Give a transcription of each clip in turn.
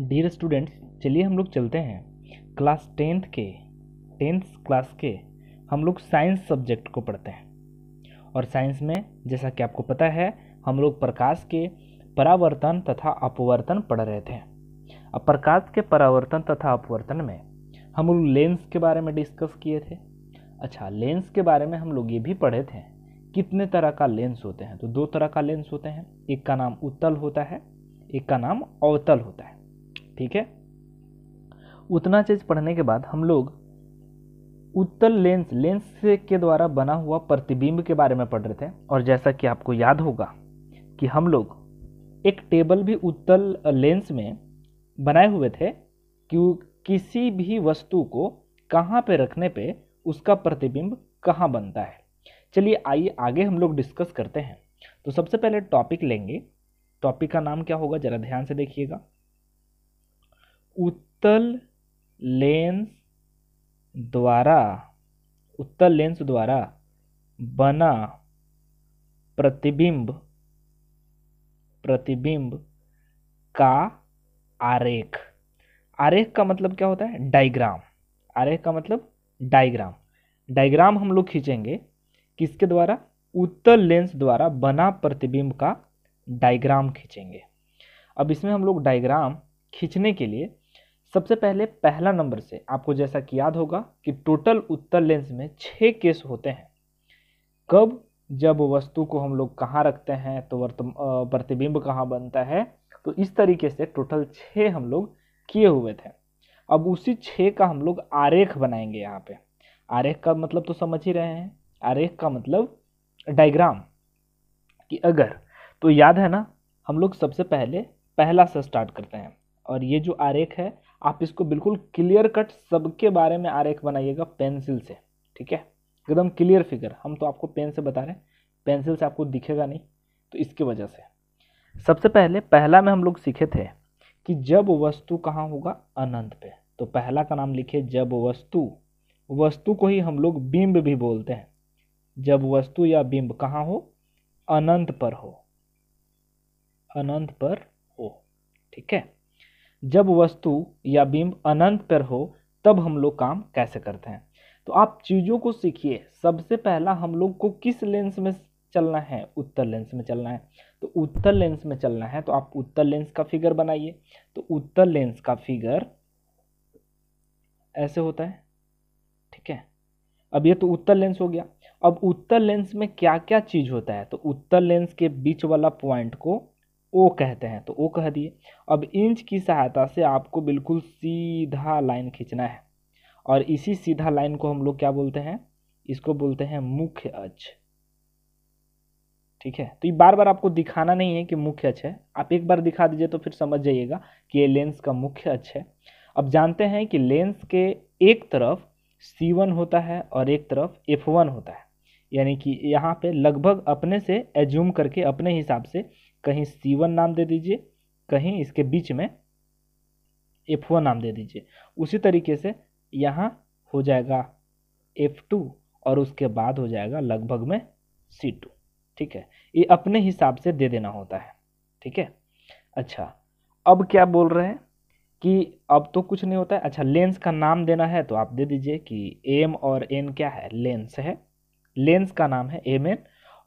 dear students चलिए हम लोग चलते हैं क्लास टेंथ के टेंथ क्लास के हम लोग साइंस सब्जेक्ट को पढ़ते हैं और साइंस में जैसा कि आपको पता है हम लोग प्रकाश के परावर्तन तथा अपवर्तन पढ़ रहे थे अब प्रकाश के परावर्तन तथा अपवर्तन में हम लोग लेंस के बारे में डिस्कस किए थे अच्छा लेंस के बारे में हम लोग ये भी पढ़े थे कितने तरह का लेंस होते हैं तो दो तरह का लेंस होते हैं एक का नाम उत्तल होता है एक का नाम अवतल होता है ठीक है उतना चीज पढ़ने के बाद हम लोग उत्तल लेंस लेंस के द्वारा बना हुआ प्रतिबिंब के बारे में पढ़ रहे थे और जैसा कि आपको याद होगा कि हम लोग एक टेबल भी उत्तल लेंस में बनाए हुए थे कि किसी भी वस्तु को कहाँ पे रखने पे उसका प्रतिबिंब कहाँ बनता है चलिए आइए आगे हम लोग डिस्कस करते हैं तो सबसे पहले टॉपिक लेंगे टॉपिक का नाम क्या होगा ज़रा ध्यान से देखिएगा उत्तल लेंस द्वारा उत्तल लेंस द्वारा बना प्रतिबिंब प्रतिबिंब का आरेख आरेख का मतलब क्या होता है डायग्राम आरेख का मतलब डायग्राम डायग्राम हम लोग खींचेंगे किसके द्वारा उत्तल लेंस द्वारा बना प्रतिबिंब का डायग्राम खींचेंगे अब इसमें हम लोग डायग्राम खींचने के लिए सबसे पहले पहला नंबर से आपको जैसा कि याद होगा कि टोटल उत्तर लेंस में छः केस होते हैं कब जब वस्तु को हम लोग कहाँ रखते हैं तो प्रतिबिंब कहाँ बनता है तो इस तरीके से टोटल छः हम लोग किए हुए थे अब उसी छः का हम लोग आरेख बनाएंगे यहाँ पे आरेख का मतलब तो समझ ही रहे हैं आरेख का मतलब डायग्राम कि अगर तो याद है ना हम लोग सबसे पहले पहला से स्टार्ट करते हैं और ये जो आरेख है आप इसको बिल्कुल क्लियर कट सबके बारे में आरेख बनाइएगा पेंसिल से ठीक है एकदम क्लियर फिगर हम तो आपको पेन से बता रहे हैं पेंसिल से आपको दिखेगा नहीं तो इसकी वजह से सबसे पहले पहला में हम लोग सीखे थे कि जब वस्तु कहाँ होगा अनंत पे तो पहला का नाम लिखे जब वस्तु वस्तु को ही हम लोग बिंब भी बोलते हैं जब वस्तु या बिंब कहाँ हो अनंत पर हो अनंत पर हो ठीक है जब वस्तु या बिंब अनंत पर हो तब हम लोग काम कैसे करते हैं तो आप चीज़ों को सीखिए सबसे पहला हम लोग को किस लेंस में चलना है उत्तर लेंस में चलना है तो उत्तर लेंस में चलना है तो आप उत्तर लेंस का फिगर बनाइए तो उत्तर लेंस का फिगर ऐसे होता है ठीक है अब ये तो उत्तर लेंस हो गया अब उत्तर लेंस में क्या क्या चीज़ होता है तो उत्तर लेंस के बीच वाला पॉइंट को ओ कहते हैं तो ओ कह दिए अब इंच की सहायता से आपको बिल्कुल सीधा लाइन खींचना है और इसी सीधा लाइन को हम लोग क्या बोलते हैं इसको बोलते हैं मुख्य अच ठीक है तो ये बार बार आपको दिखाना नहीं है कि मुख्य अच्छ है आप एक बार दिखा दीजिए तो फिर समझ जाइएगा कि ये लेंस का मुख्य अच्छ है अब जानते हैं कि लेंस के एक तरफ सी वन होता है और एक तरफ एफ वन होता है यानी कि यहाँ पे लगभग अपने से एज्यूम करके अपने हिसाब से कहीं सी वन नाम दे दीजिए कहीं इसके बीच में एफ वन नाम दे दीजिए उसी तरीके से यहाँ हो जाएगा एफ टू और उसके बाद हो जाएगा लगभग में सी टू ठीक है ये अपने हिसाब से दे देना होता है ठीक है अच्छा अब क्या बोल रहे हैं कि अब तो कुछ नहीं होता है अच्छा लेंस का नाम देना है तो आप दे दीजिए कि एम और एन क्या है लेंस है लेंस का नाम है एम एन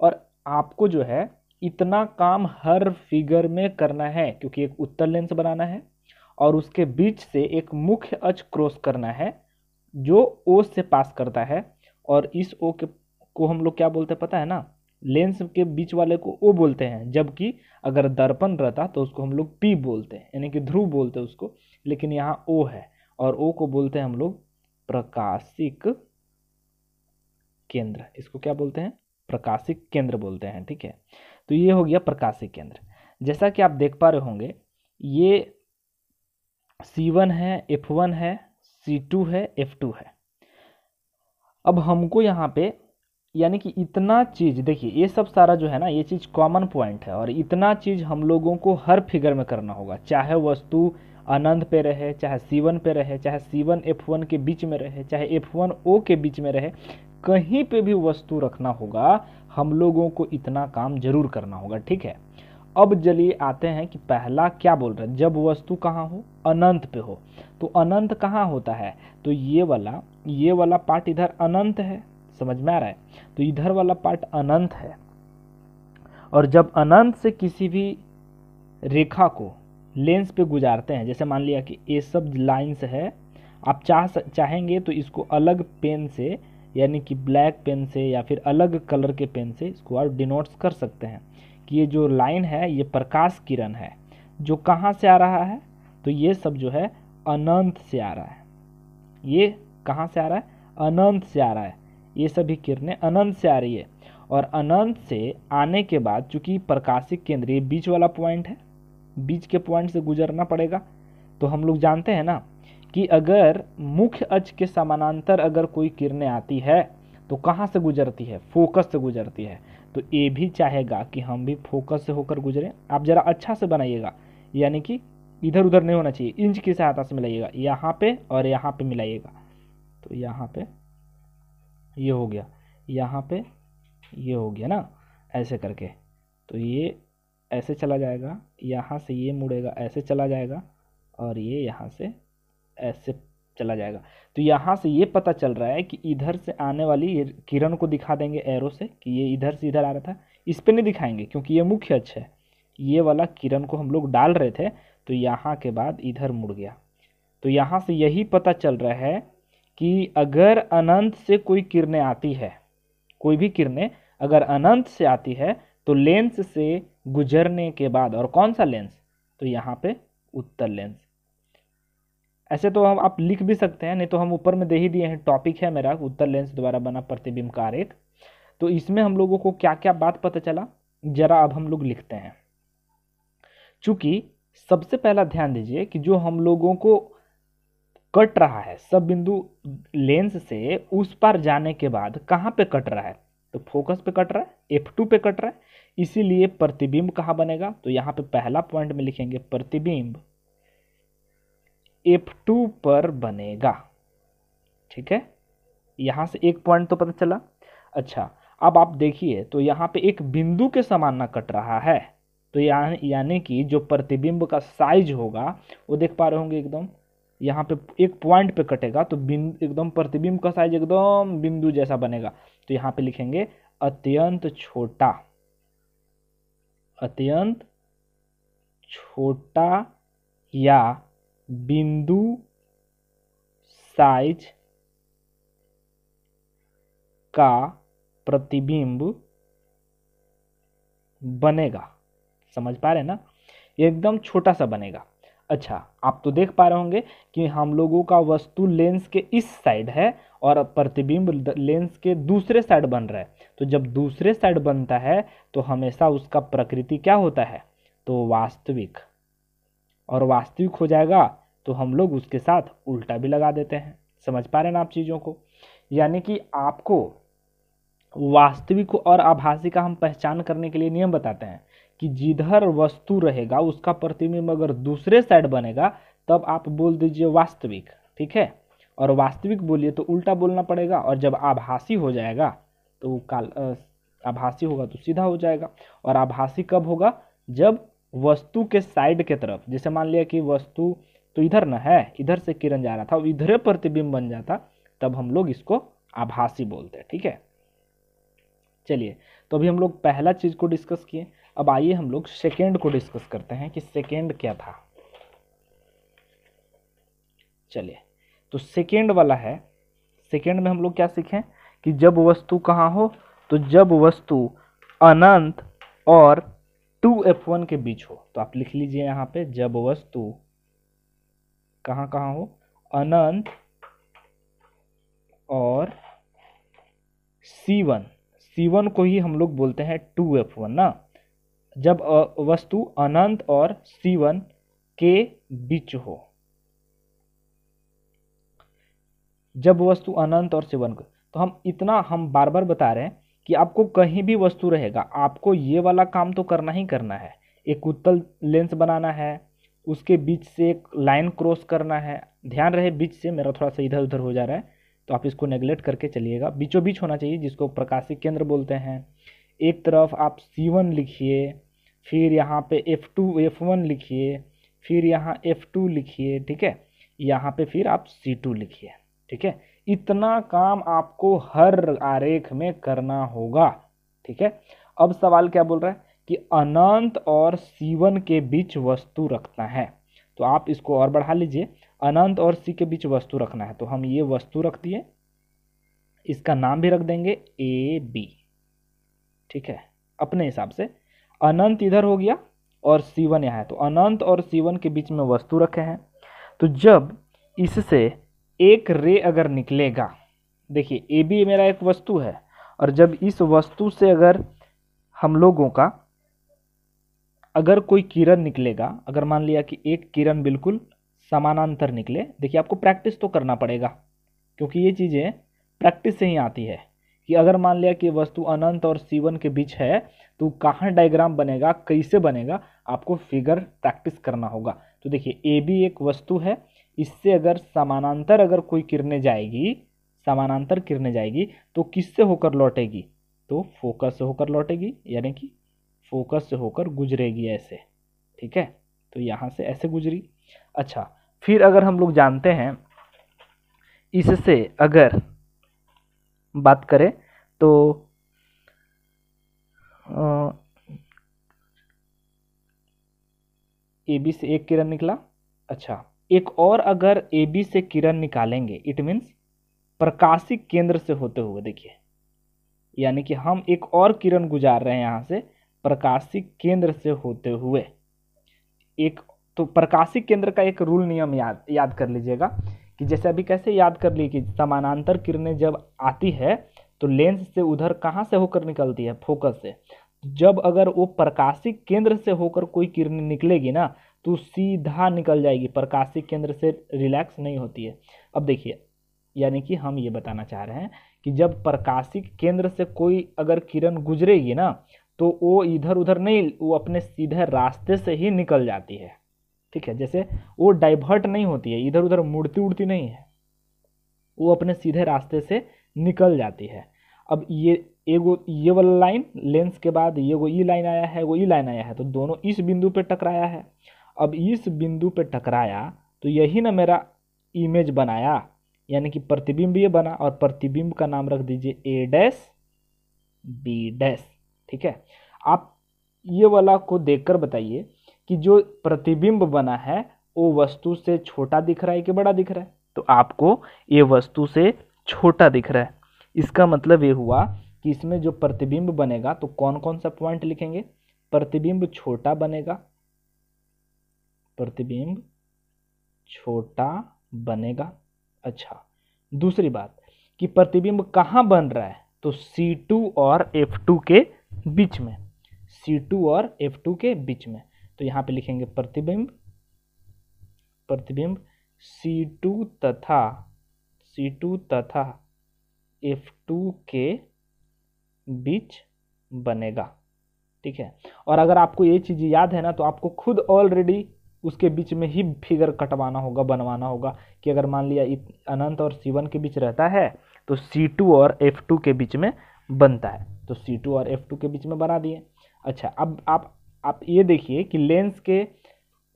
और आपको जो है इतना काम हर फिगर में करना है क्योंकि एक उत्तर लेंस बनाना है और उसके बीच से एक मुख्य अच क्रॉस करना है जो ओ से पास करता है और इस ओ के को हम लोग क्या बोलते हैं पता है ना लेंस के बीच वाले को ओ बोलते हैं जबकि अगर दर्पण रहता तो उसको हम लोग पी बोलते हैं यानी कि ध्रुव बोलते हैं उसको लेकिन यहाँ ओ है और ओ को बोलते हैं हम लोग प्रकाशिक केंद्र इसको क्या बोलते हैं प्रकाशिक केंद्र बोलते हैं ठीक है तो ये हो गया प्रकाशीय केंद्र जैसा कि आप देख पा रहे होंगे ये सी वन है एफ वन है सी टू है एफ टू है अब हमको यहाँ पे यानी कि इतना चीज़ देखिए ये सब सारा जो है ना ये चीज़ कॉमन पॉइंट है और इतना चीज़ हम लोगों को हर फिगर में करना होगा चाहे वस्तु आनंद पे रहे चाहे C1 पे रहे चाहे C1 F1 एफ वन के बीच में रहे चाहे एफ वन ओ के बीच में रहे कहीं पे भी वस्तु रखना होगा हम लोगों को इतना काम जरूर करना होगा ठीक है अब चलिए आते हैं कि पहला क्या बोल रहा है जब वस्तु कहाँ हो अनंत पे हो तो अनंत कहाँ होता है तो ये वाला ये वाला पार्ट इधर अनंत है समझ में आ रहा है तो इधर वाला पार्ट अनंत है और जब अनंत से किसी भी रेखा को लेंस पे गुजारते हैं जैसे मान लिया कि ये सब लाइन्स है आप चाह चाहेंगे तो इसको अलग पेन से यानी कि ब्लैक पेन से या फिर अलग कलर के पेन से इसको आप डिनोट्स कर सकते हैं कि ये जो लाइन है ये प्रकाश किरण है जो कहाँ से आ रहा है तो ये सब जो है अनंत से आ रहा है ये कहाँ से आ रहा है अनंत से आ रहा है ये सभी किरणें अनंत से आ रही है और अनंत से आने के बाद चूंकि प्रकाशिक केंद्र ये बीच वाला पॉइंट है बीच के पॉइंट से गुजरना पड़ेगा तो हम लोग जानते हैं ना कि अगर मुख्य अच के समानांतर अगर कोई किरणें आती है तो कहाँ से गुजरती है फोकस से गुजरती है तो ये भी चाहेगा कि हम भी फोकस से होकर गुजरें आप ज़रा अच्छा से बनाइएगा यानी कि इधर उधर नहीं होना चाहिए इंच की सहायता से मिलाइएगा यहाँ पे और यहाँ पे मिलाइएगा तो यहाँ पे ये हो गया यहाँ पे ये हो गया ना ऐसे करके तो ये ऐसे चला जाएगा यहाँ से ये मुड़ेगा ऐसे चला जाएगा और ये यहाँ से ऐसे चला जाएगा तो यहाँ से ये पता चल रहा है कि इधर से आने वाली ये किरण को दिखा देंगे एरो से कि ये इधर से इधर आ रहा था इस पर नहीं दिखाएंगे क्योंकि ये मुख्य अक्ष है ये वाला किरण को हम लोग डाल रहे थे तो यहाँ के बाद इधर मुड़ गया तो यहाँ से यही पता चल रहा है कि अगर अनंत से कोई किरणें आती है कोई भी किरणें अगर अनंत से आती है तो लेंस से गुजरने के बाद और कौन सा लेंस तो यहाँ पे उत्तर लेंस ऐसे तो हम आप लिख भी सकते हैं नहीं तो हम ऊपर में दे ही दिए हैं टॉपिक है मेरा उत्तर लेंस द्वारा बना प्रतिबिंब का आरेख तो इसमें हम लोगों को क्या क्या बात पता चला जरा अब हम लोग लिखते हैं चूंकि सबसे पहला ध्यान दीजिए कि जो हम लोगों को कट रहा है सब बिंदु लेंस से उस पर जाने के बाद कहाँ पे कट रहा है तो फोकस पे कट रहा है एफ टू पे कट रहा है इसीलिए प्रतिबिंब कहाँ बनेगा तो यहाँ पे पहला पॉइंट में लिखेंगे प्रतिबिंब एफ टू पर बनेगा ठीक है यहाँ से एक पॉइंट तो पता चला अच्छा अब आप देखिए तो यहाँ पे एक बिंदु के समान ना कट रहा है तो या, यानी कि जो प्रतिबिंब का साइज होगा वो देख पा रहे होंगे एकदम यहाँ पे एक पॉइंट पे कटेगा तो बिंदु एकदम प्रतिबिंब का साइज एकदम बिंदु जैसा बनेगा तो यहाँ पे लिखेंगे अत्यंत छोटा अत्यंत छोटा या बिंदु साइज का प्रतिबिंब बनेगा समझ पा रहे ना एकदम छोटा सा बनेगा अच्छा आप तो देख पा रहे होंगे कि हम लोगों का वस्तु लेंस के इस साइड है और प्रतिबिंब लेंस के दूसरे साइड बन रहा है तो जब दूसरे साइड बनता है तो हमेशा उसका प्रकृति क्या होता है तो वास्तविक और वास्तविक हो जाएगा तो हम लोग उसके साथ उल्टा भी लगा देते हैं समझ पा रहे हैं आप चीज़ों को यानी कि आपको वास्तविक और आभासी का हम पहचान करने के लिए नियम बताते हैं कि जिधर वस्तु रहेगा उसका प्रतिबिंब अगर दूसरे साइड बनेगा तब आप बोल दीजिए वास्तविक ठीक है और वास्तविक बोलिए तो उल्टा बोलना पड़ेगा और जब आभासी हो जाएगा तो काल आभासी होगा तो सीधा हो जाएगा और आभासी कब होगा जब वस्तु के साइड के तरफ जैसे मान लिया कि वस्तु तो इधर ना है इधर से किरण जा रहा था इधर प्रतिबिंब बन जाता तब हम लोग इसको आभासी बोलते हैं ठीक है चलिए तो अभी हम लोग पहला चीज़ को डिस्कस किए अब आइए हम लोग सेकेंड को डिस्कस करते हैं कि सेकेंड क्या था चलिए तो सेकेंड वाला है सेकेंड में हम लोग क्या सीखें कि जब वस्तु कहाँ हो तो जब वस्तु अनंत और टू एफ वन के बीच हो तो आप लिख लीजिए यहाँ पे जब वस्तु कहाँ कहाँ हो अनंत और सी वन सी वन को ही हम लोग बोलते हैं टू एफ वन ना जब वस्तु अनंत और सी वन के बीच हो जब वस्तु अनंत और सी वन को तो हम इतना हम बार बार बता रहे हैं कि आपको कहीं भी वस्तु रहेगा आपको ये वाला काम तो करना ही करना है एक उत्तल लेंस बनाना है उसके बीच से एक लाइन क्रॉस करना है ध्यान रहे बीच से मेरा थोड़ा सा इधर उधर हो जा रहा है तो आप इसको नेगलेक्ट करके चलिएगा बीचों बीच होना चाहिए जिसको प्रकाशिक केंद्र बोलते हैं एक तरफ आप सी वन लिखिए फिर यहाँ पे एफ़ टू एफ़ वन लिखिए फिर यहाँ एफ़ टू लिखिए ठीक है यहाँ पे फिर आप सी टू लिखिए ठीक है इतना काम आपको हर आरेख में करना होगा ठीक है अब सवाल क्या बोल रहा है कि अनंत और सीवन के बीच वस्तु रखना है तो आप इसको और बढ़ा लीजिए अनंत और सी के बीच वस्तु रखना है तो हम ये वस्तु रख दिए इसका नाम भी रख देंगे ए बी ठीक है अपने हिसाब से अनंत इधर हो गया और सीवन यहाँ है तो अनंत और सीवन के बीच में वस्तु रखे हैं तो जब इससे एक रे अगर निकलेगा देखिए ए बी मेरा एक वस्तु है और जब इस वस्तु से अगर हम लोगों का अगर कोई किरण निकलेगा अगर मान लिया कि एक किरण बिल्कुल समानांतर निकले देखिए आपको प्रैक्टिस तो करना पड़ेगा क्योंकि ये चीज़ें प्रैक्टिस से ही आती है कि अगर मान लिया कि वस्तु अनंत और सीवन के बीच है तो कहाँ डायग्राम बनेगा कैसे बनेगा आपको फिगर प्रैक्टिस करना होगा तो देखिए ए बी एक वस्तु है इससे अगर समानांतर अगर कोई किरणें जाएगी समानांतर किरणें जाएगी तो किससे होकर लौटेगी तो फोकस से होकर लौटेगी यानी कि फोकस से होकर गुजरेगी ऐसे ठीक है तो यहाँ से ऐसे गुजरी अच्छा फिर अगर हम लोग जानते हैं इससे अगर बात करें तो ए बी से एक किरण निकला अच्छा एक और अगर ए बी से किरण निकालेंगे इट मीन्स प्रकाशिक केंद्र से होते हुए देखिए यानी कि हम एक और किरण गुजार रहे हैं यहाँ से प्रकाशिक केंद्र से होते हुए एक तो प्रकाशिक केंद्र का एक रूल नियम याद याद कर लीजिएगा कि जैसे अभी कैसे याद कर ली कि समानांतर किरणें जब आती है तो लेंस से उधर कहाँ से होकर निकलती है फोकस से जब अगर वो प्रकाशिक केंद्र से होकर कोई किरण निकलेगी ना तो सीधा निकल जाएगी प्रकाशिक केंद्र से रिलैक्स नहीं होती है अब देखिए यानी कि हम ये बताना चाह रहे हैं कि जब प्रकाशिक केंद्र से कोई अगर किरण गुजरेगी ना तो वो इधर उधर नहीं वो अपने सीधे रास्ते से ही निकल जाती है ठीक है जैसे वो डाइवर्ट नहीं होती है इधर उधर मुड़ती उड़ती नहीं है वो अपने सीधे रास्ते से निकल जाती है अब ये एगो ये वाला लाइन लेंस के बाद ये वो ई लाइन आया है वो ई लाइन आया है तो दोनों इस बिंदु पे टकराया है अब इस बिंदु पे टकराया तो यही ना मेरा इमेज बनाया यानी कि प्रतिबिंब ये बना और प्रतिबिंब का नाम रख दीजिए ए डैस बी डैश ठीक है आप ये वाला को देखकर बताइए कि जो प्रतिबिंब बना है वो वस्तु से छोटा दिख रहा है कि बड़ा दिख रहा है तो आपको ये वस्तु से छोटा दिख रहा है इसका मतलब ये हुआ कि इसमें जो प्रतिबिंब बनेगा तो कौन कौन सा पॉइंट लिखेंगे प्रतिबिंब छोटा बनेगा प्रतिबिंब छोटा बनेगा अच्छा दूसरी बात कि प्रतिबिंब कहाँ बन रहा है तो C2 और F2 के बीच में C2 और F2 के बीच में तो यहाँ पे लिखेंगे प्रतिबिंब प्रतिबिंब C2 तथा C2 तथा F2 के बीच बनेगा ठीक है और अगर आपको ये चीज़ याद है ना तो आपको खुद ऑलरेडी उसके बीच में ही फिगर कटवाना होगा बनवाना होगा कि अगर मान लिया अनंत और सी के बीच रहता है तो सी और एफ के बीच में बनता है तो सी और एफ के बीच में बना दिए अच्छा अब आप आप ये देखिए कि लेंस के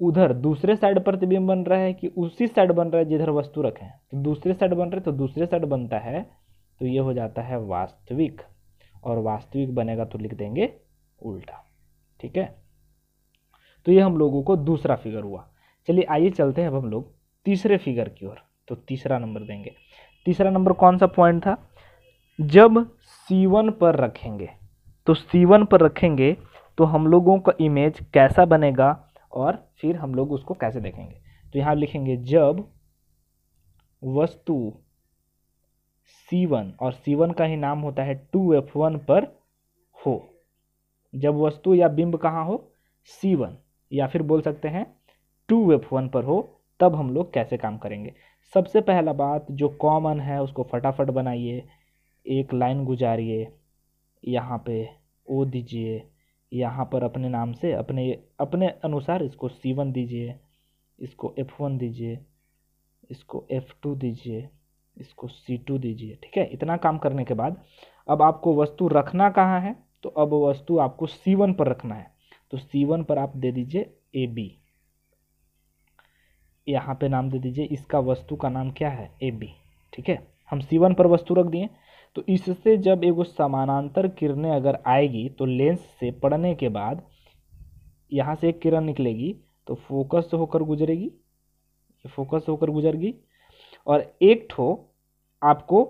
उधर दूसरे साइड प्रतिबिंब बन रहा है कि उसी साइड बन रहा है जिधर वस्तु रखें तो दूसरे साइड बन रहा है तो दूसरे साइड बनता है तो ये हो जाता है वास्तविक और वास्तविक बनेगा तो लिख देंगे उल्टा ठीक है तो ये हम लोगों को दूसरा फिगर हुआ चलिए आइए चलते हैं अब हम लोग तीसरे फिगर की ओर तो तीसरा नंबर देंगे तीसरा नंबर कौन सा पॉइंट था जब C1 पर रखेंगे तो C1 पर रखेंगे तो हम लोगों का इमेज कैसा बनेगा और फिर हम लोग उसको कैसे देखेंगे तो यहाँ लिखेंगे जब वस्तु C1 और C1 का ही नाम होता है 2F1 पर हो जब वस्तु या बिंब कहाँ हो C1 या फिर बोल सकते हैं टू एफ वन पर हो तब हम लोग कैसे काम करेंगे सबसे पहला बात जो कॉमन है उसको फटाफट बनाइए एक लाइन गुजारिए यहाँ पे ओ दीजिए यहाँ पर अपने नाम से अपने अपने अनुसार इसको सी वन दीजिए इसको एफ वन दीजिए इसको एफ टू दीजिए इसको सी टू दीजिए ठीक है इतना काम करने के बाद अब आपको वस्तु रखना कहाँ है तो अब वस्तु आपको सी वन पर रखना है तो C1 पर आप दे दीजिए ए बी यहाँ पे नाम दे दीजिए इसका वस्तु का नाम क्या है ए बी ठीक है हम C1 पर वस्तु रख दिए तो इससे जब एगो समानांतर किरणें अगर आएगी तो लेंस से पड़ने के बाद यहाँ से एक किरण निकलेगी तो फोकस होकर गुजरेगी फोकस होकर गुजरगी और एक ठो आपको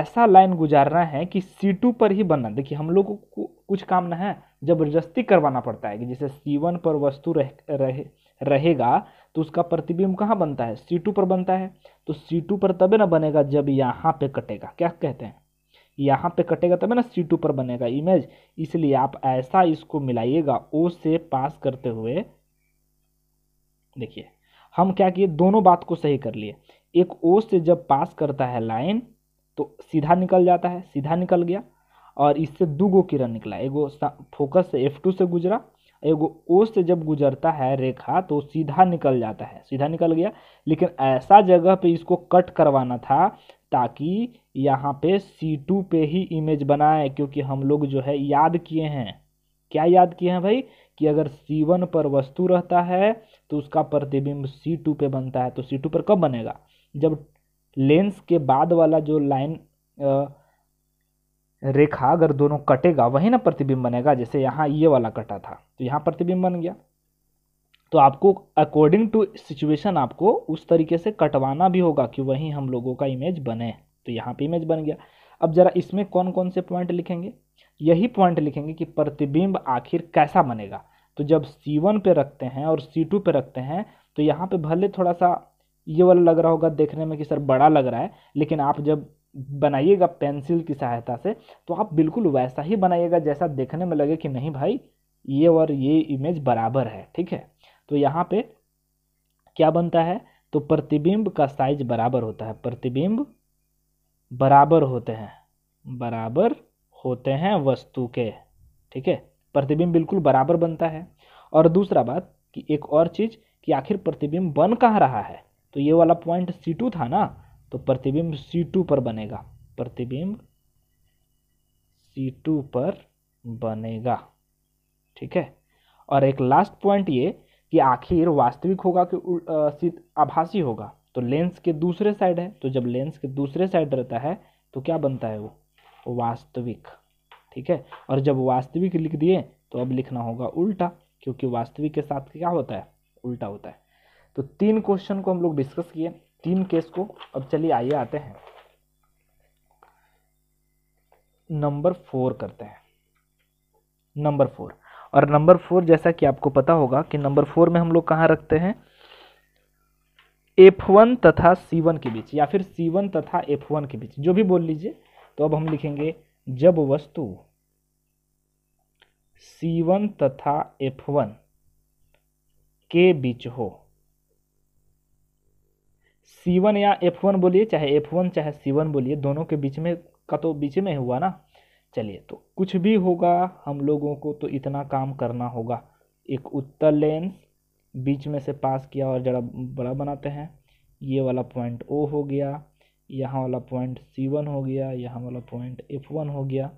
ऐसा लाइन गुजारना है कि C2 पर ही बनना देखिए हम लोग को कुछ काम ना है जबरदस्ती करवाना पड़ता है कि जैसे C1 पर वस्तु रह, रह रहेगा तो उसका प्रतिबिंब कहाँ बनता है C2 पर बनता है तो C2 पर तबे ना बनेगा जब यहाँ पे कटेगा क्या कहते हैं यहाँ पे कटेगा तब ना C2 पर बनेगा इमेज इसलिए आप ऐसा इसको मिलाइएगा ओ से पास करते हुए देखिए हम क्या किए दोनों बात को सही कर लिए एक ओ से जब पास करता है लाइन तो सीधा निकल जाता है सीधा निकल गया और इससे दो गो किरण निकला एगो फोकस से एफ टू से गुजरा एगो ओ से जब गुजरता है रेखा तो सीधा निकल जाता है सीधा निकल गया लेकिन ऐसा जगह पे इसको कट करवाना था ताकि यहाँ पे सी टू पे ही इमेज बनाए क्योंकि हम लोग जो है याद किए हैं क्या याद किए हैं भाई कि अगर C1 पर वस्तु रहता है तो उसका प्रतिबिंब सी टू पे बनता है तो सी टू पर कब बनेगा जब लेंस के बाद वाला जो लाइन रेखा अगर दोनों कटेगा वही ना प्रतिबिंब बनेगा जैसे यहाँ ये वाला कटा था तो यहाँ प्रतिबिंब बन गया तो आपको अकॉर्डिंग टू सिचुएशन आपको उस तरीके से कटवाना भी होगा कि वहीं हम लोगों का इमेज बने तो यहाँ पे इमेज बन गया अब ज़रा इसमें कौन कौन से पॉइंट लिखेंगे यही पॉइंट लिखेंगे कि प्रतिबिंब आखिर कैसा बनेगा तो जब सी वन पे रखते हैं और सी टू पे रखते हैं तो यहाँ पे भले थोड़ा सा ये वाला लग रहा होगा देखने में कि सर बड़ा लग रहा है लेकिन आप जब बनाइएगा पेंसिल की सहायता से तो आप बिल्कुल वैसा ही बनाइएगा जैसा देखने में लगे कि नहीं भाई ये और ये इमेज बराबर है ठीक है तो यहाँ पे क्या बनता है तो प्रतिबिंब का साइज बराबर होता है प्रतिबिंब बराबर होते हैं बराबर होते हैं वस्तु के ठीक है प्रतिबिंब बिल्कुल बराबर बनता है और दूसरा बात कि एक और चीज़ कि आखिर प्रतिबिंब बन कहाँ रहा है तो ये वाला पॉइंट सी टू था ना तो प्रतिबिंब सी टू पर बनेगा प्रतिबिंब सी टू पर बनेगा ठीक है और एक लास्ट पॉइंट ये कि आखिर वास्तविक होगा कि आभासी होगा तो लेंस के दूसरे साइड है तो जब लेंस के दूसरे साइड रहता है तो क्या बनता है वो वास्तविक ठीक है और जब वास्तविक लिख दिए तो अब लिखना होगा उल्टा क्योंकि वास्तविक के साथ क्या होता है उल्टा होता है तो तीन क्वेश्चन को हम लोग डिस्कस किए तीन केस को अब चलिए आइए आते हैं नंबर फोर करते हैं नंबर फोर और नंबर फोर जैसा कि आपको पता होगा कि नंबर फोर में हम लोग कहाँ रखते हैं एफ वन तथा सी वन के बीच या फिर सी वन तथा एफ वन के बीच जो भी बोल लीजिए तो अब हम लिखेंगे जब वस्तु सी वन तथा एफ वन के बीच हो सी वन या एफ वन बोलिए चाहे एफ वन चाहे सी वन बोलिए दोनों के बीच में का तो बीच में हुआ ना चलिए तो कुछ भी होगा हम लोगों को तो इतना काम करना होगा एक उत्तर लेंस बीच में से पास किया और जरा बड़ा बनाते हैं ये वाला पॉइंट ओ हो गया यहाँ वाला पॉइंट सी वन हो गया यहाँ वाला पॉइंट एफ वन हो गया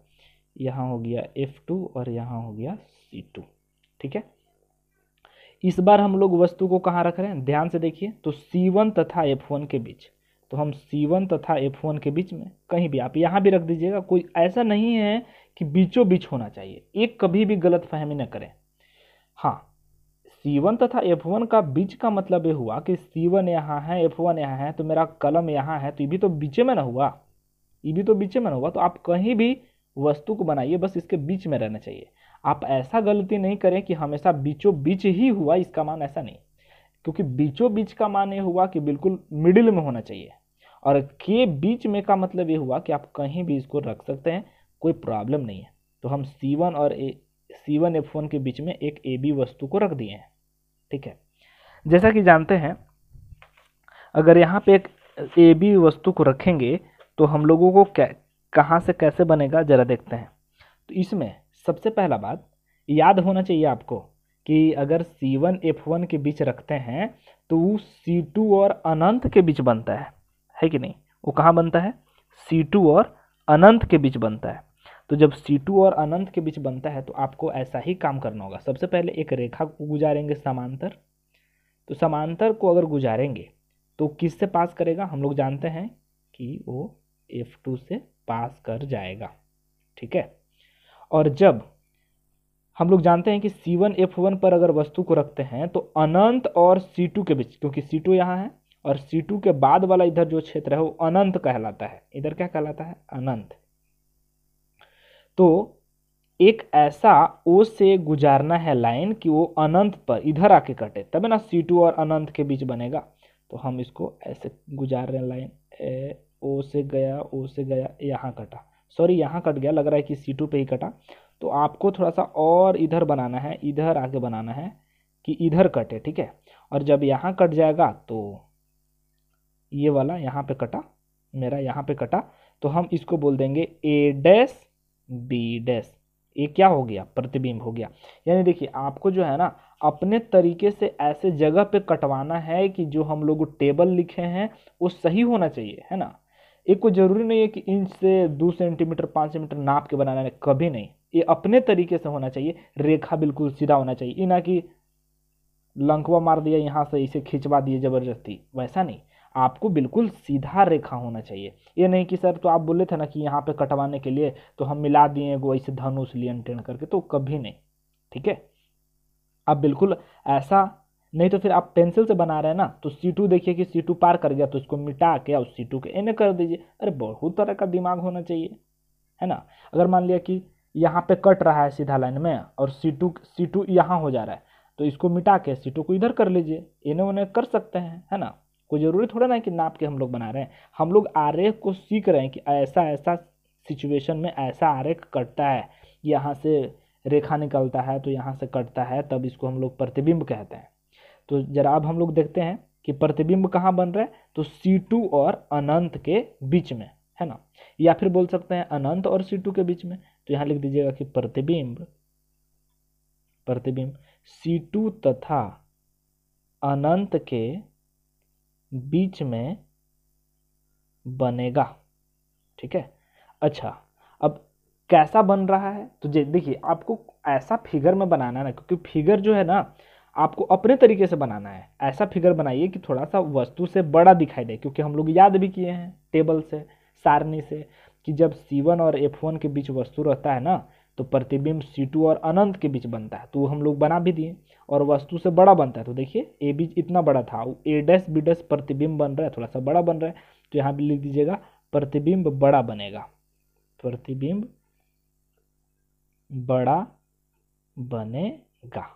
यहाँ हो गया एफ टू और यहाँ हो गया सी टू ठीक है इस बार हम लोग वस्तु को कहाँ रख रहे हैं ध्यान से देखिए तो C1 तथा F1 के बीच तो हम C1 तथा F1 के बीच में कहीं भी आप यहाँ भी रख दीजिएगा कोई ऐसा नहीं है कि बीचों बीच होना चाहिए एक कभी भी गलत फहमी न करें हाँ C1 तथा F1 का बीच का मतलब ये हुआ कि C1 यहाँ है F1 यहाँ है तो मेरा कलम यहाँ है तो ये भी तो बीचे में ना हुआ ये भी तो बीचे में ना हुआ तो आप कहीं भी वस्तु को बनाइए बस इसके बीच में रहना चाहिए आप ऐसा गलती नहीं करें कि हमेशा बीचों बीच ही हुआ इसका मान ऐसा नहीं क्योंकि बीचों बीच का मान ये हुआ कि बिल्कुल मिडिल में होना चाहिए और के बीच में का मतलब ये हुआ कि आप कहीं भी इसको रख सकते हैं कोई प्रॉब्लम नहीं है तो हम सी वन और ए सी वन एफ वन के बीच में एक ए बी वस्तु को रख दिए हैं ठीक है जैसा कि जानते हैं अगर यहाँ पे एक ए बी वस्तु को रखेंगे तो हम लोगों को क्या कहाँ से कैसे बनेगा ज़रा देखते हैं तो इसमें सबसे पहला बात याद होना चाहिए आपको कि अगर सी वन एफ वन के बीच रखते हैं तो सी टू और अनंत के बीच बनता है है कि नहीं वो कहाँ बनता है सी टू और अनंत के बीच बनता है तो जब सी टू और अनंत के बीच बनता है तो आपको ऐसा ही काम करना होगा सबसे पहले एक रेखा को गुजारेंगे समांतर तो समांतर को अगर गुजारेंगे तो किससे पास करेगा हम लोग जानते हैं कि वो एफ टू से पास कर जाएगा ठीक है और जब हम लोग जानते हैं कि सी वन एफ वन पर अगर वस्तु को रखते हैं तो अनंत और सी टू के बीच क्योंकि सी टू यहाँ है और सी टू के बाद वाला इधर जो क्षेत्र है वो अनंत कहलाता है इधर क्या कहलाता है अनंत तो एक ऐसा ओ से गुजारना है लाइन कि वो अनंत पर इधर आके कटे तब ना सी टू और अनंत के बीच बनेगा तो हम इसको ऐसे गुजार रहे हैं लाइन ए ओ से गया ओ से गया यहाँ कटा सॉरी यहाँ कट गया लग रहा है कि सी टू पर ही कटा तो आपको थोड़ा सा और इधर बनाना है इधर आके बनाना है कि इधर कटे ठीक है और जब यहाँ कट जाएगा तो ये वाला यहाँ पे कटा मेरा यहाँ पे कटा तो हम इसको बोल देंगे ए डैस बी डैस ये क्या हो गया प्रतिबिंब हो गया यानी देखिए आपको जो है ना अपने तरीके से ऐसे जगह पे कटवाना है कि जो हम लोग टेबल लिखे हैं वो सही होना चाहिए है ना एक कोई ज़रूरी नहीं है कि इंच से दो सेंटीमीटर पाँच सेंटीमीटर नाप के बनाना है कभी नहीं ये अपने तरीके से होना चाहिए रेखा बिल्कुल सीधा होना चाहिए ये ना कि लंकवा मार दिया यहाँ से इसे खिंचवा दिए ज़बरदस्ती वैसा नहीं आपको बिल्कुल सीधा रेखा होना चाहिए ये नहीं कि सर तो आप बोले थे ना कि यहाँ पे कटवाने के लिए तो हम मिला दिए ऐसे धनुष लिए करके तो कभी नहीं ठीक है आप बिल्कुल ऐसा नहीं तो फिर आप पेंसिल से बना रहे हैं ना तो सी टू देखिए कि सी टू पार कर गया तो इसको मिटा के और सी टू के एन कर दीजिए अरे बहुत तरह का दिमाग होना चाहिए है ना अगर मान लिया कि यहाँ पे कट रहा है सीधा लाइन में और सी टू सी टू यहाँ हो जा रहा है तो इसको मिटा के सी टू को इधर कर लीजिए एन ओ कर सकते हैं है ना कोई ज़रूरी थोड़ा ना कि नाप के हम लोग बना रहे हैं हम लोग आरेख को सीख रहे हैं कि ऐसा ऐसा सिचुएशन में ऐसा आरेख कटता है यहाँ से रेखा निकलता है तो यहाँ से कटता है तब इसको हम लोग प्रतिबिंब कहते हैं तो जरा अब हम लोग देखते हैं कि प्रतिबिंब कहाँ बन रहा है तो C2 और अनंत के बीच में है ना या फिर बोल सकते हैं अनंत और C2 के बीच में तो यहाँ लिख दीजिएगा कि प्रतिबिंब प्रतिबिंब C2 तथा अनंत के बीच में बनेगा ठीक है अच्छा अब कैसा बन रहा है तो देखिए आपको ऐसा फिगर में बनाना है ना क्योंकि फिगर जो है ना आपको अपने तरीके से बनाना है ऐसा फिगर बनाइए कि थोड़ा सा वस्तु से बड़ा दिखाई दे क्योंकि हम लोग याद भी किए हैं टेबल से सारणी से कि जब C1 और F1 के बीच वस्तु रहता है ना तो प्रतिबिंब C2 और अनंत के बीच बनता है तो हम लोग बना भी दिए और वस्तु से बड़ा बनता है तो देखिए ए बीच इतना बड़ा था ए डैस बी डैस प्रतिबिंब बन रहा है थोड़ा सा बड़ा बन रहा है तो यहाँ भी लिख दीजिएगा प्रतिबिंब बड़ा बनेगा प्रतिबिंब बड़ा बनेगा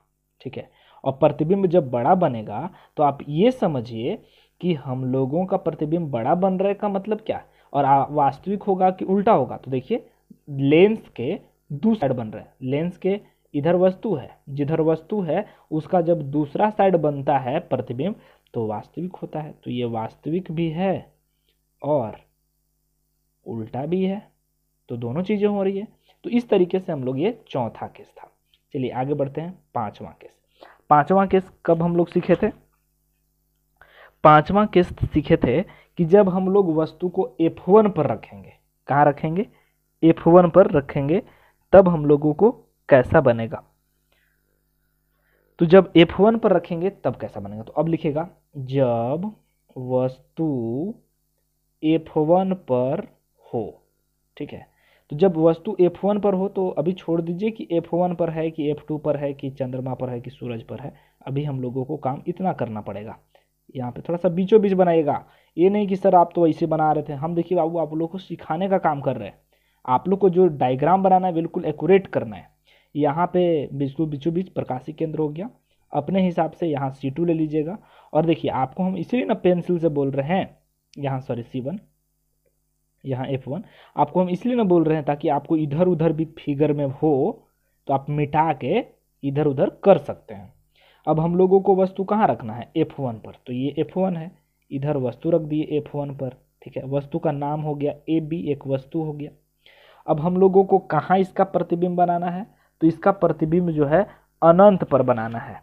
ठीक है और प्रतिबिंब जब बड़ा बनेगा तो आप ये समझिए कि हम लोगों का प्रतिबिंब बड़ा बन रहे का मतलब क्या और वास्तविक होगा कि उल्टा होगा तो देखिए लेंस के दूसरा साइड बन रहे हैं लेंस के इधर वस्तु है जिधर वस्तु है उसका जब दूसरा साइड बनता है प्रतिबिंब तो वास्तविक होता है तो ये वास्तविक भी है और उल्टा भी है तो दोनों चीज़ें हो रही है तो इस तरीके से हम लोग ये चौथा केस था चलिए आगे बढ़ते हैं पांचवा केस पांचवा किस्त कब हम लोग सीखे थे पांचवा किस्त सीखे थे कि जब हम लोग वस्तु को एफ वन पर रखेंगे कहाँ रखेंगे एफ वन पर रखेंगे तब हम लोगों को कैसा बनेगा तो जब एफ वन पर रखेंगे तब कैसा बनेगा तो अब लिखेगा जब वस्तु एफ वन पर हो ठीक है तो जब वस्तु F1 पर हो तो अभी छोड़ दीजिए कि F1 पर है कि F2 पर है कि चंद्रमा पर है कि सूरज पर है अभी हम लोगों को काम इतना करना पड़ेगा यहाँ पे थोड़ा सा बीचों बीच बनाइएगा ये नहीं कि सर आप तो ऐसे बना रहे थे हम देखिए बाबू आप लोग को सिखाने का काम कर रहे हैं आप लोग को जो डायग्राम बनाना है बिल्कुल एकूरेट करना है यहाँ पे बिल्कुल बीचों बीच प्रकाशी केंद्र हो गया अपने हिसाब से यहाँ सी ले लीजिएगा और देखिए आपको हम इसीलिए ना पेंसिल से बोल रहे हैं यहाँ सॉरी सी वन यहाँ एफ वन आपको हम इसलिए ना बोल रहे हैं ताकि आपको इधर उधर भी फिगर में हो तो आप मिटा के इधर उधर कर सकते हैं अब हम लोगों को वस्तु कहाँ रखना है एफ वन पर तो ये एफ वन है इधर वस्तु रख दिए एफ वन पर ठीक है वस्तु का नाम हो गया ए बी एक वस्तु हो गया अब हम लोगों को कहाँ इसका प्रतिबिंब बनाना है तो इसका प्रतिबिंब जो है अनंत पर बनाना है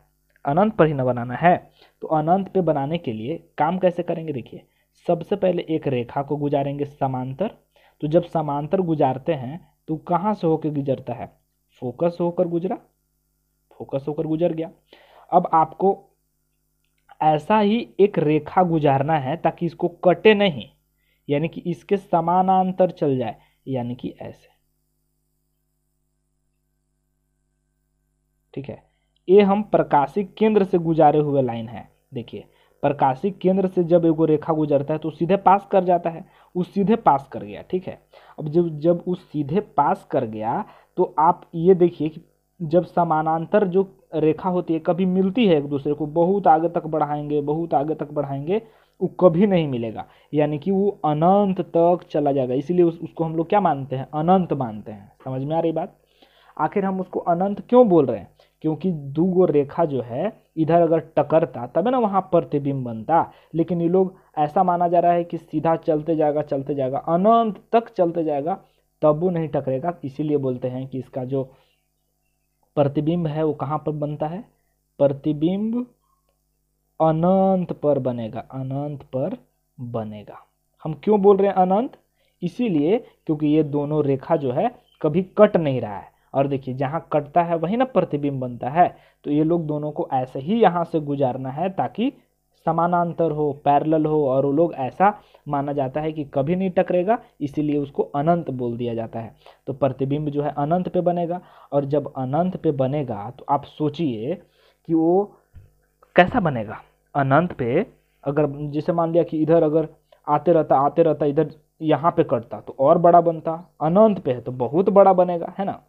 अनंत पर ही ना बनाना है तो अनंत पे बनाने के लिए काम कैसे करेंगे देखिए सबसे पहले एक रेखा को गुजारेंगे समांतर तो जब समांतर गुजारते हैं तो कहाँ से होकर गुजरता है फोकस होकर गुजरा फोकस होकर गुजर गया अब आपको ऐसा ही एक रेखा गुजारना है ताकि इसको कटे नहीं यानी कि इसके समानांतर चल जाए यानी कि ऐसे ठीक है ये हम प्रकाशिक केंद्र से गुजारे हुए लाइन है देखिए प्रकाशिक केंद्र से जब एगो रेखा गुजरता है तो सीधे पास कर जाता है उस सीधे पास कर गया ठीक है अब जब जब उस सीधे पास कर गया तो आप ये देखिए कि जब समानांतर जो रेखा होती है कभी मिलती है एक दूसरे को बहुत आगे तक बढ़ाएंगे बहुत आगे तक बढ़ाएंगे वो कभी नहीं मिलेगा यानी कि वो अनंत तक चला जाएगा इसीलिए उस, उसको हम लोग क्या मानते हैं अनंत मानते हैं समझ में आ रही बात आखिर हम उसको अनंत क्यों बोल रहे हैं क्योंकि दो रेखा जो है इधर अगर टकरता तब ना वहाँ प्रतिबिंब बनता लेकिन ये लोग ऐसा माना जा रहा है कि सीधा चलते जाएगा चलते जाएगा अनंत तक चलते जाएगा तब वो नहीं टकरेगा इसीलिए बोलते हैं कि इसका जो प्रतिबिंब है वो कहाँ पर बनता है प्रतिबिंब अनंत पर बनेगा अनंत पर बनेगा हम क्यों बोल रहे हैं अनंत इसीलिए क्योंकि ये दोनों रेखा जो है कभी कट नहीं रहा है और देखिए जहाँ कटता है वही ना प्रतिबिंब बनता है तो ये लोग दोनों को ऐसे ही यहाँ से गुजारना है ताकि समानांतर हो पैरेलल हो और वो लोग ऐसा माना जाता है कि कभी नहीं टकरेगा इसीलिए उसको अनंत बोल दिया जाता है तो प्रतिबिंब जो है अनंत पे बनेगा और जब अनंत पे बनेगा तो आप सोचिए कि वो कैसा बनेगा अनंत पे अगर जैसे मान लिया कि इधर अगर आते रहता आते रहता इधर यहाँ पे कटता तो और बड़ा बनता अनंत पे है तो बहुत बड़ा बनेगा है ना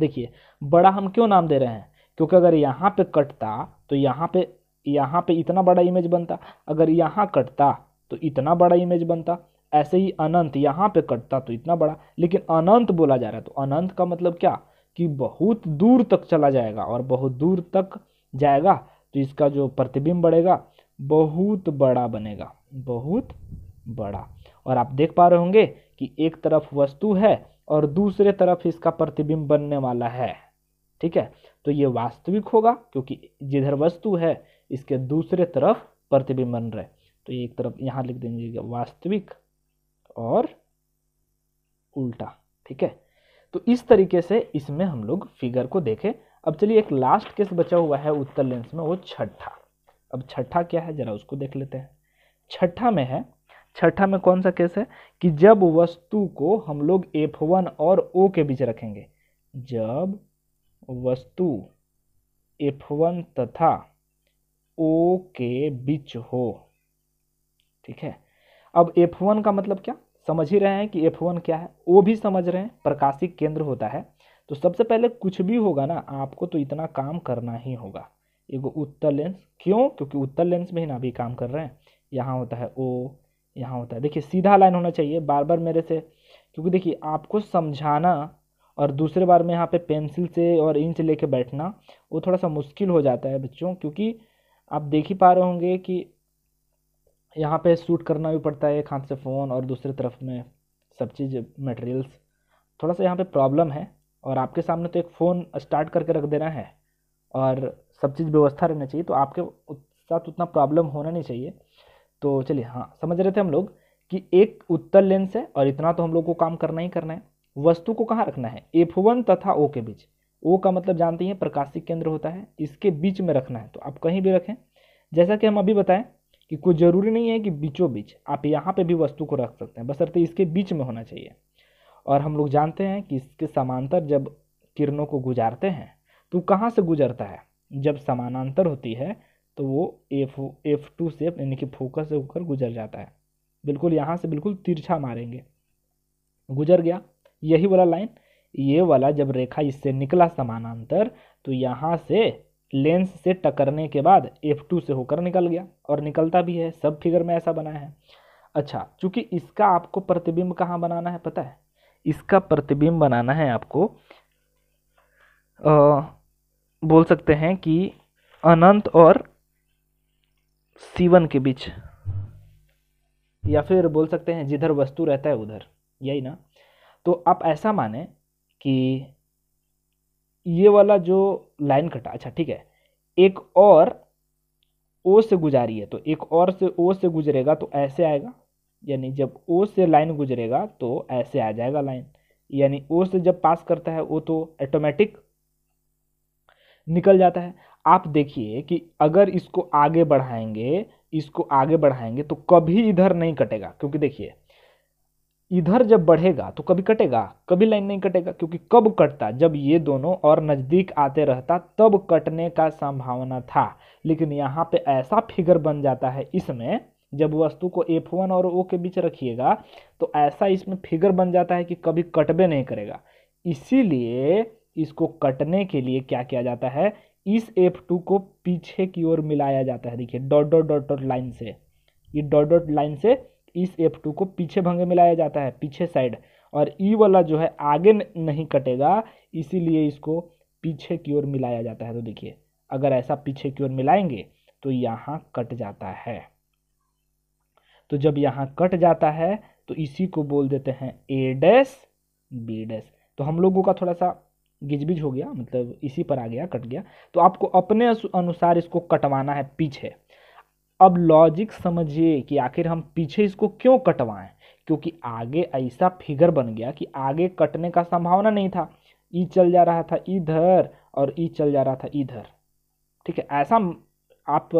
देखिए बड़ा हम क्यों नाम दे रहे हैं क्योंकि अगर यहाँ पे कटता तो यहाँ पे यहाँ पे इतना बड़ा इमेज बनता अगर यहाँ कटता तो इतना बड़ा इमेज बनता ऐसे ही अनंत यहाँ पे कटता तो इतना बड़ा लेकिन अनंत बोला जा रहा है तो अनंत का मतलब क्या कि बहुत दूर तक चला जाएगा और बहुत दूर तक जाएगा तो इसका जो प्रतिबिंब बढ़ेगा बहुत बड़ा बनेगा बहुत बड़ा और आप देख पा रहे होंगे कि एक तरफ वस्तु है और दूसरे तरफ इसका प्रतिबिंब बनने वाला है ठीक है तो ये वास्तविक होगा क्योंकि जिधर वस्तु है इसके दूसरे तरफ प्रतिबिंब बन रहे तो एक तरफ यहाँ लिख देंगे वास्तविक और उल्टा ठीक है तो इस तरीके से इसमें हम लोग फिगर को देखें अब चलिए एक लास्ट केस बचा हुआ है उत्तर लेंस में वो छठा अब छठा क्या है जरा उसको देख लेते हैं छठा में है छठा में कौन सा केस है कि जब वस्तु को हम लोग एफ वन और ओ के बीच रखेंगे जब वस्तु एफ वन तथा ओ के बीच हो ठीक है अब एफ वन का मतलब क्या समझ ही रहे हैं कि एफ वन क्या है ओ भी समझ रहे हैं प्रकाशिक केंद्र होता है तो सबसे पहले कुछ भी होगा ना आपको तो इतना काम करना ही होगा एगो उत्तर लेंस क्यों क्योंकि उत्तर लेंस में ही ना भी काम कर रहे हैं यहाँ होता है ओ यहाँ होता है देखिए सीधा लाइन होना चाहिए बार बार मेरे से क्योंकि देखिए आपको समझाना और दूसरे बार में यहाँ पे पेंसिल से और इंच लेके बैठना वो थोड़ा सा मुश्किल हो जाता है बच्चों क्योंकि आप देख ही पा रहे होंगे कि यहाँ पे शूट करना भी पड़ता है एक हाथ से फ़ोन और दूसरे तरफ में सब चीज़ मटेरियल्स थोड़ा सा यहाँ पे प्रॉब्लम है और आपके सामने तो एक फ़ोन स्टार्ट करके रख देना है और सब चीज़ व्यवस्था रहना चाहिए तो आपके साथ उतना प्रॉब्लम होना नहीं चाहिए तो चलिए हाँ समझ रहे थे हम लोग कि एक उत्तल लेंस है और इतना तो हम लोग को काम करना ही करना है वस्तु को कहाँ रखना है एफ वन तथा ओ के बीच ओ का मतलब जानते हैं प्रकाशिक केंद्र होता है इसके बीच में रखना है तो आप कहीं भी रखें जैसा कि हम अभी बताएं कि कोई ज़रूरी नहीं है कि बीचों बीच आप यहाँ पे भी वस्तु को रख सकते हैं बसरते इसके बीच में होना चाहिए और हम लोग जानते हैं कि इसके समांतर जब किरणों को गुजारते हैं तो कहाँ से गुजरता है जब समानांतर होती है तो वो एफ एफ टू से यानी कि फोकस से होकर गुजर जाता है बिल्कुल यहाँ से बिल्कुल तिरछा मारेंगे गुजर गया यही वाला लाइन ये वाला जब रेखा इससे निकला समानांतर तो यहाँ से लेंस से टकरने के बाद एफ टू से होकर निकल गया और निकलता भी है सब फिगर में ऐसा बना है अच्छा चूंकि इसका आपको प्रतिबिंब कहाँ बनाना है पता है इसका प्रतिबिंब बनाना है आपको आ, बोल सकते हैं कि अनंत और सीवन के बीच या फिर बोल सकते हैं जिधर वस्तु रहता है उधर यही ना तो आप ऐसा माने कि ये वाला जो लाइन कटा अच्छा ठीक है एक और ओ से गुजारी है तो एक और से ओ से गुजरेगा तो ऐसे आएगा यानी जब ओ से लाइन गुजरेगा तो ऐसे आ जाएगा लाइन यानी ओ से जब पास करता है वो तो ऑटोमेटिक निकल जाता है आप देखिए कि अगर इसको आगे बढ़ाएंगे इसको आगे बढ़ाएंगे तो कभी इधर नहीं कटेगा क्योंकि देखिए इधर जब बढ़ेगा तो कभी कटेगा कभी लाइन नहीं कटेगा क्योंकि कब कटता जब ये दोनों और नज़दीक आते रहता तब कटने का संभावना था लेकिन यहाँ पे ऐसा फिगर बन जाता है इसमें जब वस्तु को एफ वन और ओ के बीच रखिएगा तो ऐसा इसमें फिगर बन जाता है कि कभी कटबे नहीं करेगा इसीलिए इसको कटने के लिए क्या किया जाता है इस एफ टू को पीछे की ओर मिलाया जाता है देखिए dot dot dot dot line से ये डॉट डॉट लाइन से इस एफ टू को पीछे भंगे मिलाया जाता है पीछे साइड और ई e वाला जो है आगे नहीं कटेगा इसीलिए इसको पीछे की ओर मिलाया जाता है तो देखिए अगर ऐसा पीछे की ओर मिलाएंगे तो यहाँ कट जाता है तो जब यहाँ कट जाता है तो इसी को बोल देते हैं ए डैश बी डैश तो हम लोगों का थोड़ा सा गिजबिज हो गया मतलब इसी पर आ गया कट गया तो आपको अपने अनुसार इसको कटवाना है पीछे अब लॉजिक समझिए कि आखिर हम पीछे इसको क्यों कटवाएं क्योंकि आगे ऐसा फिगर बन गया कि आगे कटने का संभावना नहीं था ई चल जा रहा था इधर और ई चल जा रहा था इधर ठीक है ऐसा आप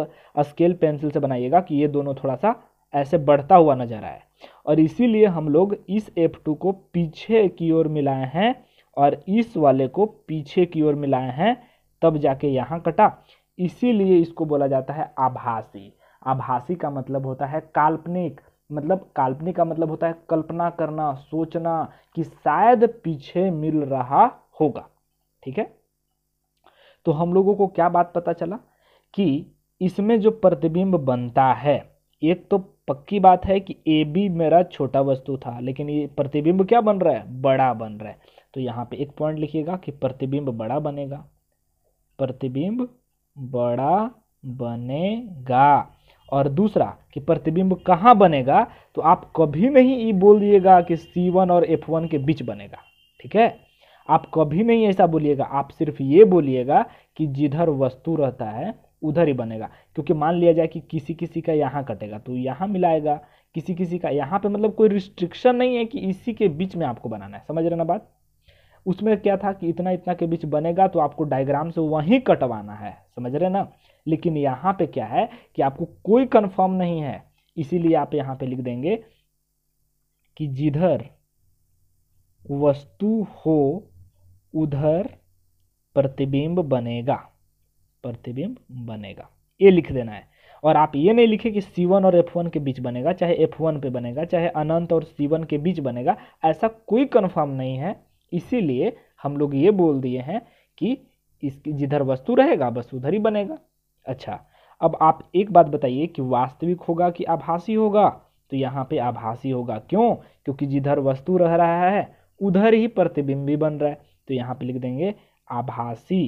स्केल पेंसिल से बनाइएगा कि ये दोनों थोड़ा सा ऐसे बढ़ता हुआ नजर आए और इसीलिए हम लोग इस एफ टू को पीछे की ओर मिलाए हैं और इस वाले को पीछे की ओर मिलाए हैं तब जाके यहाँ कटा इसीलिए इसको बोला जाता है आभासी आभासी का मतलब होता है काल्पनिक मतलब काल्पनिक का मतलब होता है कल्पना करना सोचना कि शायद पीछे मिल रहा होगा ठीक है तो हम लोगों को क्या बात पता चला कि इसमें जो प्रतिबिंब बनता है एक तो पक्की बात है कि ए बी मेरा छोटा वस्तु था लेकिन ये प्रतिबिंब क्या बन रहा है बड़ा बन रहा है तो यहाँ पे एक पॉइंट लिखिएगा कि प्रतिबिंब बड़ा बनेगा प्रतिबिंब बड़ा बनेगा और दूसरा कि प्रतिबिंब कहाँ बनेगा तो आप कभी नहीं ये बोल दिएगा कि सी वन और एफ वन के बीच बनेगा ठीक है आप कभी नहीं ऐसा बोलिएगा आप सिर्फ ये बोलिएगा कि जिधर वस्तु रहता है उधर ही बनेगा क्योंकि मान लिया जाए कि किसी किसी का यहाँ कटेगा तो यहाँ मिलाएगा किसी किसी का यहाँ पे मतलब कोई रिस्ट्रिक्शन नहीं है कि इसी के बीच में आपको बनाना है समझ रहे ना बात उसमें क्या था कि इतना इतना के बीच बनेगा तो आपको डायग्राम से वहीं कटवाना है समझ रहे ना लेकिन यहाँ पे क्या है कि आपको कोई कन्फर्म नहीं है इसीलिए आप यहाँ पे लिख देंगे कि जिधर वस्तु हो उधर प्रतिबिंब बनेगा प्रतिबिंब बनेगा ये लिख देना है और आप ये नहीं लिखे कि C1 और F1 के बीच बनेगा चाहे F1 पे बनेगा चाहे अनंत और C1 के बीच बनेगा ऐसा कोई कन्फर्म नहीं है इसीलिए हम लोग ये बोल दिए हैं कि इसकी जिधर वस्तु रहेगा बस उधर ही बनेगा अच्छा अब आप एक बात बताइए कि वास्तविक होगा कि आभासी होगा तो यहाँ पे आभासी होगा क्यों क्योंकि जिधर वस्तु रह रहा है उधर ही प्रतिबिंबी बन रहा है तो यहाँ पे लिख देंगे आभासी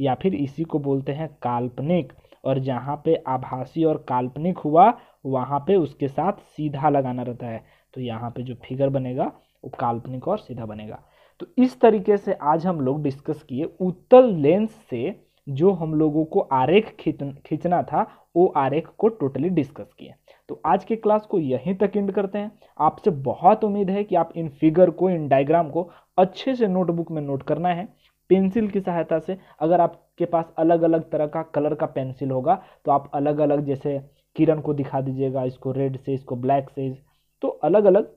या फिर इसी को बोलते हैं काल्पनिक और जहाँ पे आभासी और काल्पनिक हुआ वहाँ पे उसके साथ सीधा लगाना रहता है तो यहाँ पे जो फिगर बनेगा वो काल्पनिक और सीधा बनेगा तो इस तरीके से आज हम लोग डिस्कस किए उत्तल लेंस से जो हम लोगों को आरेख खींचना था वो आरेख को टोटली डिस्कस किए तो आज के क्लास को यहीं तक एंड करते हैं आपसे बहुत उम्मीद है कि आप इन फिगर को इन डायग्राम को अच्छे से नोटबुक में नोट करना है पेंसिल की सहायता से अगर आपके पास अलग अलग तरह का कलर का पेंसिल होगा तो आप अलग अलग जैसे किरण को दिखा दीजिएगा इसको रेड से इसको ब्लैक से तो अलग अलग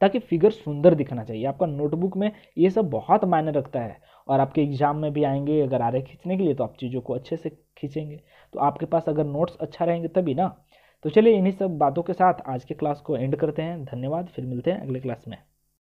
ताकि फिगर सुंदर दिखना चाहिए आपका नोटबुक में ये सब बहुत मायने रखता है और आपके एग्ज़ाम में भी आएंगे अगर आ रहे खींचने के लिए तो आप चीज़ों को अच्छे से खींचेंगे तो आपके पास अगर नोट्स अच्छा रहेंगे तभी ना तो चलिए इन्हीं सब बातों के साथ आज के क्लास को एंड करते हैं धन्यवाद फिर मिलते हैं अगले क्लास में